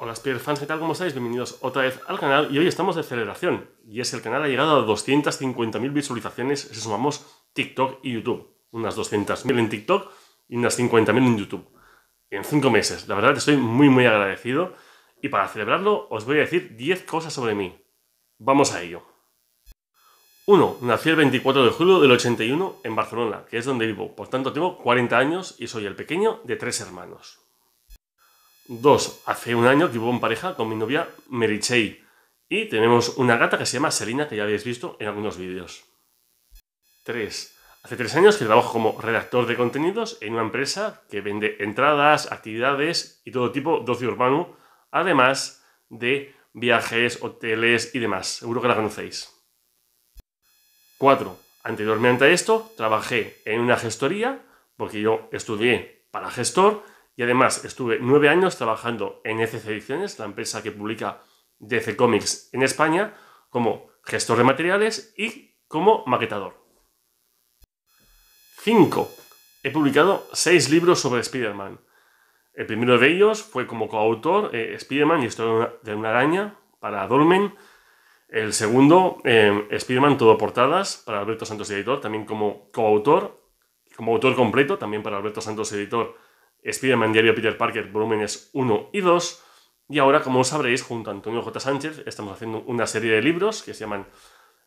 Hola Spider-Fans, ¿qué tal? ¿Cómo estáis? Bienvenidos otra vez al canal y hoy estamos de celebración. Y es el canal ha llegado a 250.000 visualizaciones si sumamos TikTok y YouTube. Unas 200.000 en TikTok y unas 50.000 en YouTube. En 5 meses. La verdad estoy muy muy agradecido. Y para celebrarlo os voy a decir 10 cosas sobre mí. Vamos a ello. 1. Nací el 24 de julio del 81 en Barcelona, que es donde vivo. Por tanto tengo 40 años y soy el pequeño de tres hermanos. Dos, hace un año que vivo en pareja con mi novia Merichei. Y tenemos una gata que se llama Selina, que ya habéis visto en algunos vídeos. 3. Hace tres años que trabajo como redactor de contenidos en una empresa que vende entradas, actividades y todo tipo de ocio urbano, además de viajes, hoteles y demás. Seguro que la conocéis. 4. Anteriormente a esto, trabajé en una gestoría, porque yo estudié para gestor, y además estuve nueve años trabajando en ECC Ediciones, la empresa que publica DC Comics en España, como gestor de materiales y como maquetador. 5. He publicado seis libros sobre Spider-Man. El primero de ellos fue como coautor eh, Spider-Man y Historia de una araña para Dolmen. El segundo, em, Spider-Man Todo Portadas para Alberto Santos Editor, también como coautor, como autor completo, también para Alberto Santos Editor Spider-Man Diario Peter Parker, volúmenes 1 y 2. Y ahora, como sabréis, junto a Antonio J. Sánchez estamos haciendo una serie de libros que se llaman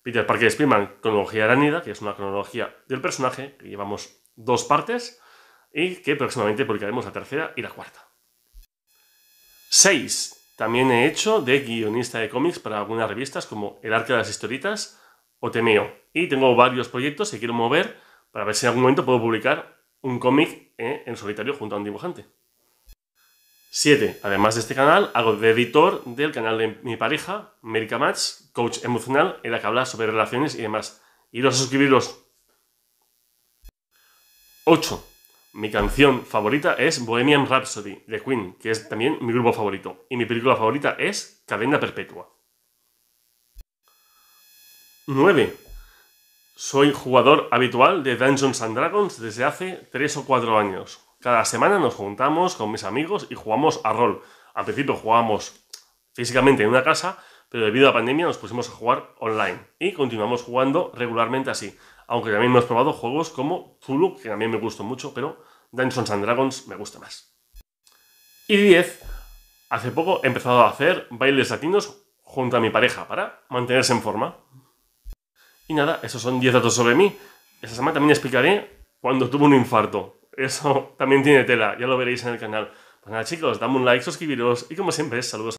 Peter Parker y Spider-Man, Cronología Nida que es una cronología del personaje, que llevamos dos partes y que próximamente publicaremos la tercera y la cuarta. 6. También he hecho de guionista de cómics para algunas revistas como El Arca de las Historitas o Temeo. Y tengo varios proyectos que quiero mover para ver si en algún momento puedo publicar un cómic ¿eh? en solitario junto a un dibujante. 7. Además de este canal, hago de editor del canal de mi pareja, Merica Match, coach emocional, en la que habla sobre relaciones y demás. Iros a suscribiros. 8. Mi canción favorita es Bohemian Rhapsody de Queen, que es también mi grupo favorito. Y mi película favorita es Cadena Perpetua. 9. Soy jugador habitual de Dungeons and Dragons desde hace 3 o 4 años. Cada semana nos juntamos con mis amigos y jugamos a rol. Al principio jugábamos físicamente en una casa, pero debido a la pandemia nos pusimos a jugar online y continuamos jugando regularmente así. Aunque también hemos probado juegos como Zulu, que a mí me gustó mucho, pero Dungeons and Dragons me gusta más. Y 10. Hace poco he empezado a hacer bailes latinos junto a mi pareja para mantenerse en forma. Y nada, esos son 10 datos sobre mí. esa semana también explicaré cuando tuve un infarto. Eso también tiene tela, ya lo veréis en el canal. Pues nada chicos, dame un like, suscribiros y como siempre, saludos.